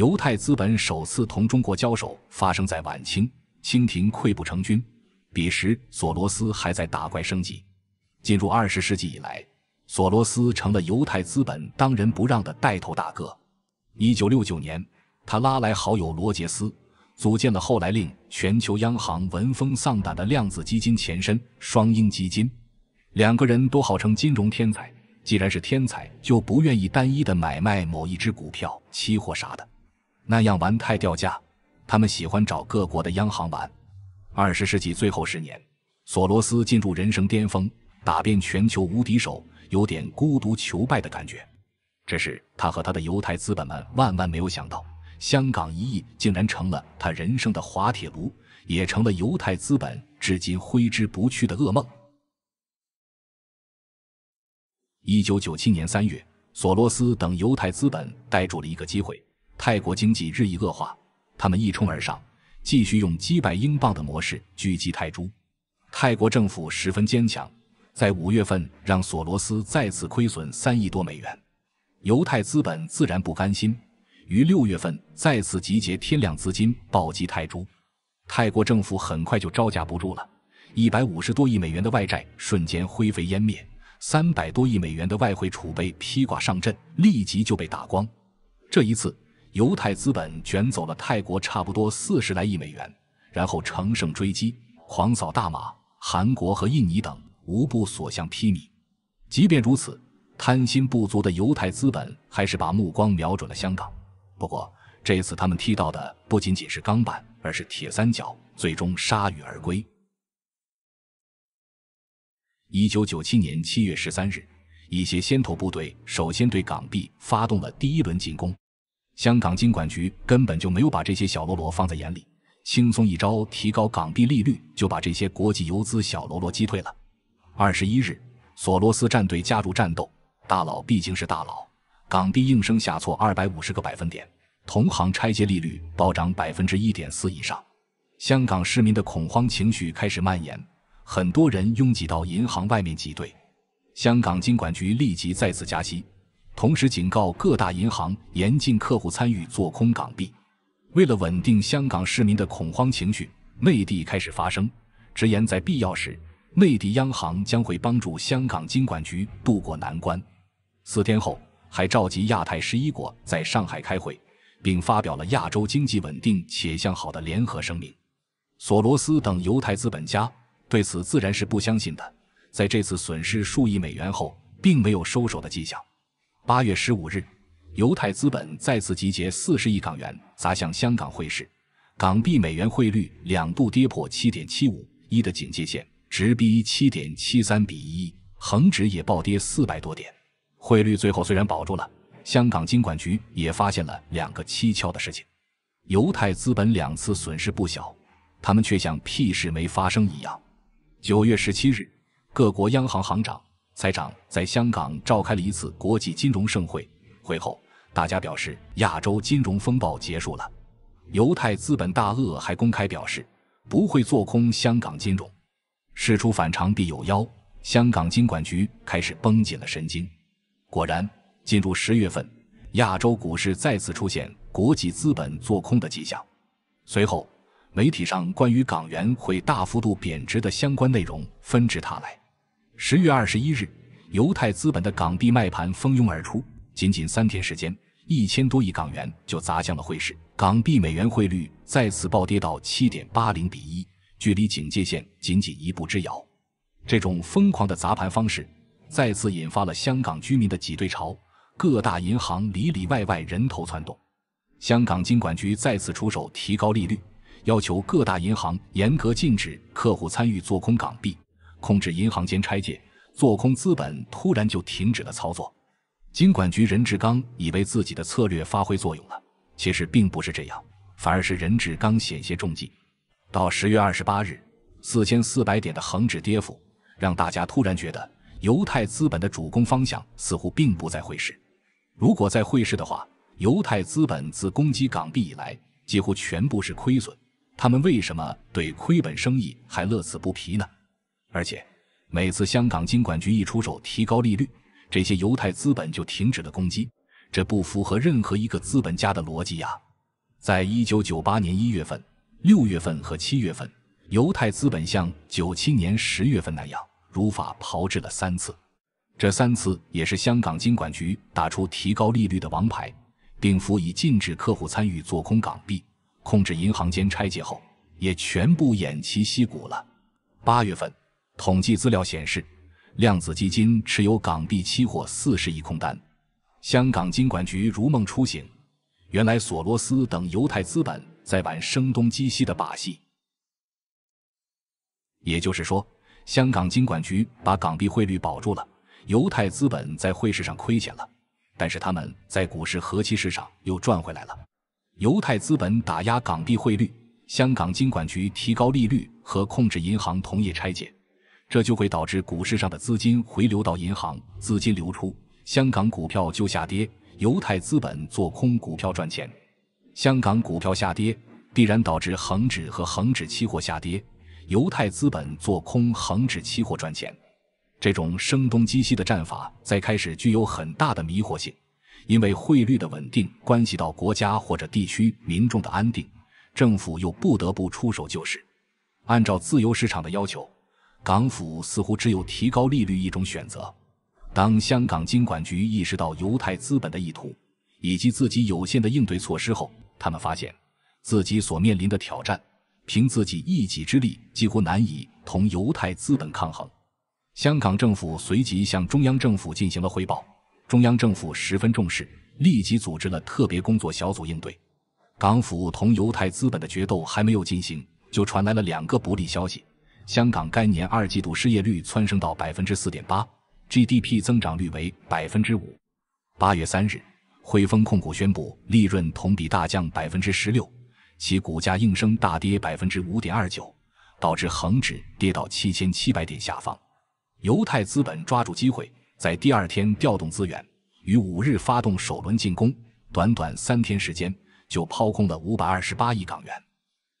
犹太资本首次同中国交手发生在晚清，清廷溃不成军。彼时，索罗斯还在打怪升级。进入二十世纪以来，索罗斯成了犹太资本当仁不让的带头大哥。一九六九年，他拉来好友罗杰斯，组建了后来令全球央行闻风丧胆的量子基金前身双鹰基金。两个人都号称金融天才，既然是天才，就不愿意单一的买卖某一只股票、期货啥的。那样玩太掉价，他们喜欢找各国的央行玩。二十世纪最后十年，索罗斯进入人生巅峰，打遍全球无敌手，有点孤独求败的感觉。只是他和他的犹太资本们万万没有想到，香港一役竟然成了他人生的滑铁卢，也成了犹太资本至今挥之不去的噩梦。一九九七年三月，索罗斯等犹太资本逮住了一个机会。泰国经济日益恶化，他们一冲而上，继续用几百英镑的模式狙击泰铢。泰国政府十分坚强，在五月份让索罗斯再次亏损三亿多美元。犹太资本自然不甘心，于六月份再次集结天量资金暴击泰铢。泰国政府很快就招架不住了，一百五十多亿美元的外债瞬间灰飞烟灭，三百多亿美元的外汇储备披挂上阵，立即就被打光。这一次。犹太资本卷走了泰国差不多四十来亿美元，然后乘胜追击，狂扫大马、韩国和印尼等，无不所向披靡。即便如此，贪心不足的犹太资本还是把目光瞄准了香港。不过，这次他们踢到的不仅仅是钢板，而是铁三角，最终铩羽而归。一九九七年七月十三日，一些先头部队首先对港币发动了第一轮进攻。香港金管局根本就没有把这些小喽啰放在眼里，轻松一招提高港币利率，就把这些国际游资小喽啰击退了。二十一日，索罗斯战队加入战斗，大佬毕竟是大佬，港币应声下挫二百五十个百分点，同行拆借利率暴涨百分之一点四以上，香港市民的恐慌情绪开始蔓延，很多人拥挤到银行外面挤兑，香港金管局立即再次加息。同时警告各大银行严禁客户参与做空港币。为了稳定香港市民的恐慌情绪，内地开始发声，直言在必要时，内地央行将会帮助香港金管局渡过难关。四天后，还召集亚太十一国在上海开会，并发表了亚洲经济稳定且向好的联合声明。索罗斯等犹太资本家对此自然是不相信的，在这次损失数亿美元后，并没有收手的迹象。八月十五日，犹太资本再次集结四十亿港元砸向香港汇市，港币美元汇率两度跌破七点七五一的警戒线，直逼七点七三比一，恒指也暴跌四百多点。汇率最后虽然保住了，香港金管局也发现了两个蹊跷的事情：犹太资本两次损失不小，他们却像屁事没发生一样。九月十七日，各国央行行长。财长在香港召开了一次国际金融盛会，会后大家表示亚洲金融风暴结束了。犹太资本大鳄还公开表示不会做空香港金融。事出反常必有妖，香港金管局开始绷紧了神经。果然，进入十月份，亚洲股市再次出现国际资本做空的迹象。随后，媒体上关于港元会大幅度贬值的相关内容纷至沓来。十月二十一日，犹太资本的港币卖盘蜂拥而出，仅仅三天时间，一千多亿港元就砸向了汇市。港币美元汇率再次暴跌到七点八零比一，距离警戒线仅仅一步之遥。这种疯狂的砸盘方式，再次引发了香港居民的挤兑潮，各大银行里里外外人头攒动。香港金管局再次出手，提高利率，要求各大银行严格禁止客户参与做空港币。控制银行间拆借、做空资本突然就停止了操作。金管局任志刚以为自己的策略发挥作用了，其实并不是这样，反而是任志刚险些中计。到十月二十八日，四千四百点的恒指跌幅让大家突然觉得，犹太资本的主攻方向似乎并不在汇市。如果在汇市的话，犹太资本自攻击港币以来几乎全部是亏损，他们为什么对亏本生意还乐此不疲呢？而且，每次香港金管局一出手提高利率，这些犹太资本就停止了攻击，这不符合任何一个资本家的逻辑呀。在一九九八年一月份、六月份和七月份，犹太资本像九七年十月份那样如法炮制了三次，这三次也是香港金管局打出提高利率的王牌，并辅以禁止客户参与做空港币、控制银行间拆借后，也全部偃旗息鼓了。八月份。统计资料显示，量子基金持有港币期货四十亿空单，香港金管局如梦初醒，原来索罗斯等犹太资本在玩声东击西的把戏。也就是说，香港金管局把港币汇率保住了，犹太资本在汇市上亏钱了，但是他们在股市和期市场又赚回来了。犹太资本打压港币汇率，香港金管局提高利率和控制银行同业拆借。这就会导致股市上的资金回流到银行，资金流出，香港股票就下跌。犹太资本做空股票赚钱，香港股票下跌必然导致恒指和恒指期货下跌。犹太资本做空恒指期货赚钱。这种声东击西的战法在开始具有很大的迷惑性，因为汇率的稳定关系到国家或者地区民众的安定，政府又不得不出手救市。按照自由市场的要求。港府似乎只有提高利率一种选择。当香港金管局意识到犹太资本的意图，以及自己有限的应对措施后，他们发现自己所面临的挑战，凭自己一己之力几乎难以同犹太资本抗衡。香港政府随即向中央政府进行了汇报，中央政府十分重视，立即组织了特别工作小组应对。港府同犹太资本的决斗还没有进行，就传来了两个不利消息。香港该年二季度失业率蹿升到百分之四点八，GDP 增长率为百分之五。八月三日，汇丰控股宣布利润同比大降百分之十六，其股价应声大跌百分之五点二九，导致恒指跌到七千七百点下方。犹太资本抓住机会，在第二天调动资源，于五日发动首轮进攻，短短三天时间就抛空了五百二十八亿港元。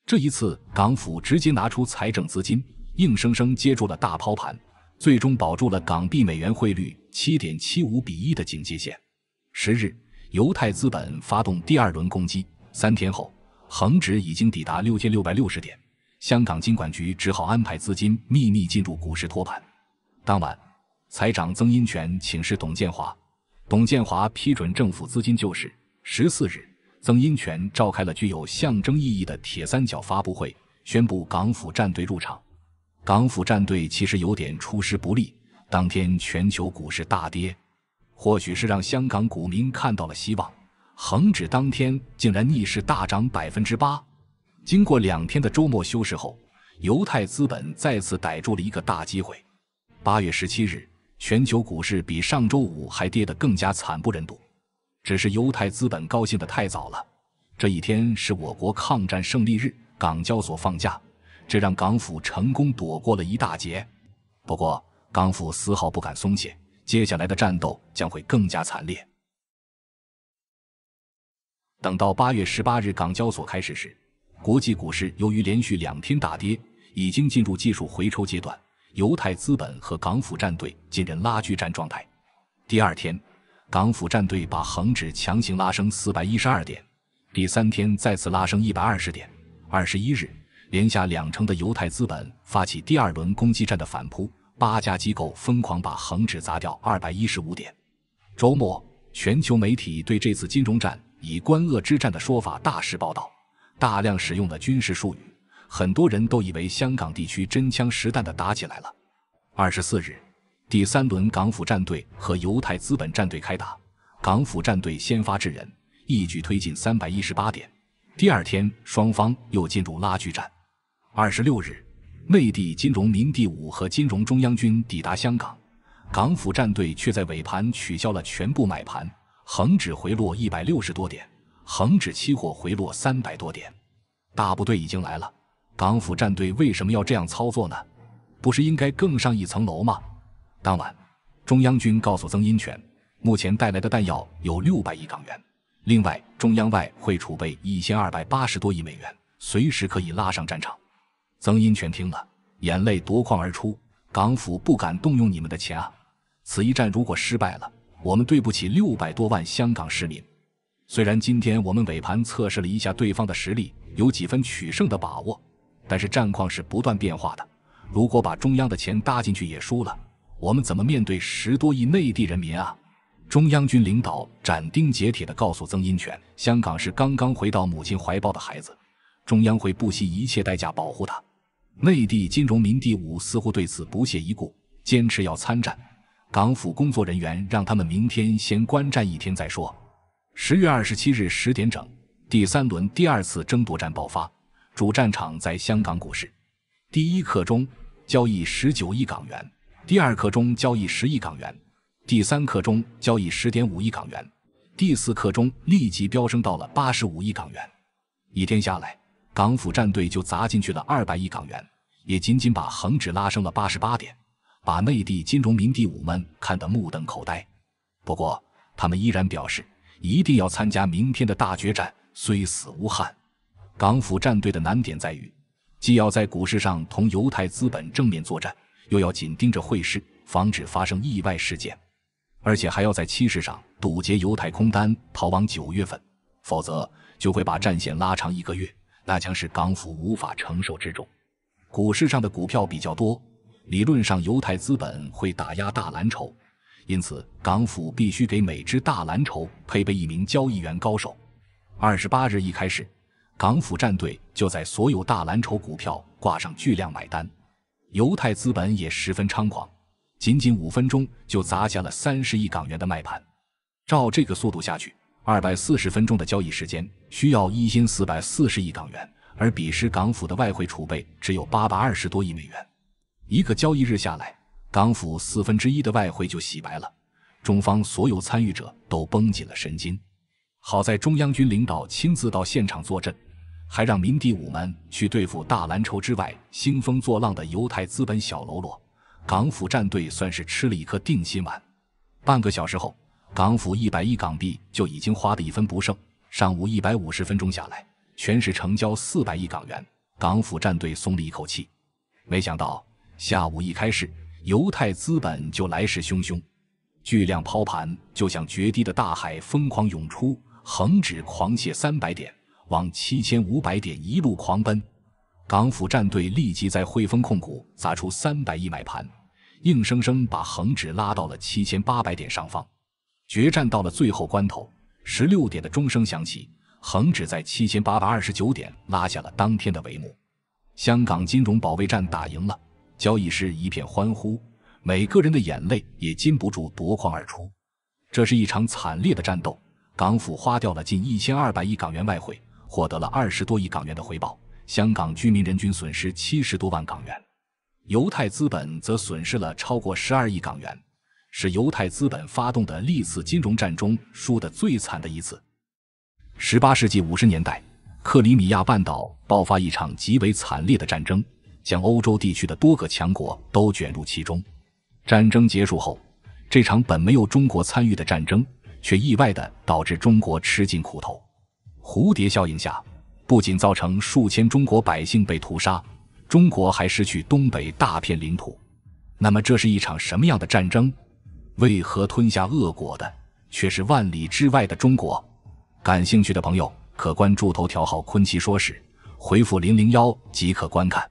这一次，港府直接拿出财政资金。硬生生接住了大抛盘，最终保住了港币美元汇率七点七五比一的警戒线。十日，犹太资本发动第二轮攻击，三天后，恒指已经抵达六千六百六十点，香港金管局只好安排资金秘密进入股市托盘。当晚，财长曾荫权请示董建华，董建华批准政府资金救市。十四日，曾荫权召开了具有象征意义的“铁三角”发布会，宣布港府战队入场。港府战队其实有点出师不利。当天全球股市大跌，或许是让香港股民看到了希望，恒指当天竟然逆势大涨百分之八。经过两天的周末休市后，犹太资本再次逮住了一个大机会。八月十七日，全球股市比上周五还跌得更加惨不忍睹。只是犹太资本高兴的太早了。这一天是我国抗战胜利日，港交所放假。这让港府成功躲过了一大劫，不过港府丝毫不敢松懈，接下来的战斗将会更加惨烈。等到八月十八日港交所开始时，国际股市由于连续两天大跌，已经进入技术回抽阶段，犹太资本和港府战队进入拉锯战状态。第二天，港府战队把恒指强行拉升四百一十二点，第三天再次拉升一百二十点，二十一日。连下两城的犹太资本发起第二轮攻击战的反扑，八家机构疯狂把恒指砸掉二百一十五点。周末，全球媒体对这次金融战以“官恶之战”的说法大肆报道，大量使用了军事术语，很多人都以为香港地区真枪实弹的打起来了。二十四日，第三轮港府战队和犹太资本战队开打，港府战队先发制人，一举推进三百一十八点。第二天，双方又进入拉锯战。二十六日，内地金融民第五和金融中央军抵达香港，港府战队却在尾盘取消了全部买盘，恒指回落一百六十多点，恒指期货回落三百多点。大部队已经来了，港府战队为什么要这样操作呢？不是应该更上一层楼吗？当晚，中央军告诉曾荫权，目前带来的弹药有六百亿港元，另外中央外汇储备一千二百八十多亿美元，随时可以拉上战场。曾荫权听了，眼泪夺眶而出。港府不敢动用你们的钱啊！此一战如果失败了，我们对不起六百多万香港市民。虽然今天我们尾盘测试了一下对方的实力，有几分取胜的把握，但是战况是不断变化的。如果把中央的钱搭进去也输了，我们怎么面对十多亿内地人民啊？中央军领导斩钉截铁地告诉曾荫权：“香港是刚刚回到母亲怀抱的孩子，中央会不惜一切代价保护他。”内地金融民第五似乎对此不屑一顾，坚持要参战。港府工作人员让他们明天先观战一天再说。十月二十七日十点整，第三轮第二次争夺战爆发，主战场在香港股市。第一刻钟交易十九亿港元，第二刻钟交易十亿港元，第三刻钟交易十点五亿港元，第四刻钟立即飙升到了八十五亿港元。一天下来。港府战队就砸进去了二百亿港元，也仅仅把恒指拉升了八十八点，把内地金融民地五们看得目瞪口呆。不过，他们依然表示一定要参加明天的大决战，虽死无憾。港府战队的难点在于，既要在股市上同犹太资本正面作战，又要紧盯着汇市，防止发生意外事件，而且还要在期市上堵截犹太空单逃往九月份，否则就会把战线拉长一个月。那将是港府无法承受之重。股市上的股票比较多，理论上犹太资本会打压大蓝筹，因此港府必须给每只大蓝筹配备一名交易员高手。二十八日一开始，港府战队就在所有大蓝筹股票挂上巨量买单，犹太资本也十分猖狂，仅仅五分钟就砸下了三十亿港元的卖盘。照这个速度下去。二百四十分钟的交易时间需要一千四百四十亿港元，而彼时港府的外汇储备只有八百二十多亿美元。一个交易日下来，港府四分之一的外汇就洗白了。中方所有参与者都绷紧了神经。好在中央军领导亲自到现场坐镇，还让民地武们去对付大蓝筹之外兴风作浪的犹太资本小喽啰，港府战队算是吃了一颗定心丸。半个小时后。港府一百亿港币就已经花得一分不剩。上午一百五十分钟下来，全市成交四百亿港元，港府战队松了一口气。没想到下午一开始，犹太资本就来势汹汹，巨量抛盘就像决堤的大海疯狂涌出，恒指狂泻三百点，往七千五百点一路狂奔。港府战队立即在汇丰控股砸出三百亿买盘，硬生生把恒指拉到了七千八百点上方。决战到了最后关头，十六点的钟声响起，恒指在七千八百二十九点拉下了当天的帷幕。香港金融保卫战打赢了，交易师一片欢呼，每个人的眼泪也禁不住夺眶而出。这是一场惨烈的战斗，港府花掉了近一千二百亿港元外汇，获得了二十多亿港元的回报，香港居民人均损失七十多万港元，犹太资本则损失了超过十二亿港元。是犹太资本发动的历次金融战中输得最惨的一次。十八世纪五十年代，克里米亚半岛爆发一场极为惨烈的战争，将欧洲地区的多个强国都卷入其中。战争结束后，这场本没有中国参与的战争，却意外地导致中国吃尽苦头。蝴蝶效应下，不仅造成数千中国百姓被屠杀，中国还失去东北大片领土。那么，这是一场什么样的战争？为何吞下恶果的却是万里之外的中国？感兴趣的朋友可关注头条号“昆奇说史”，回复零零幺即可观看。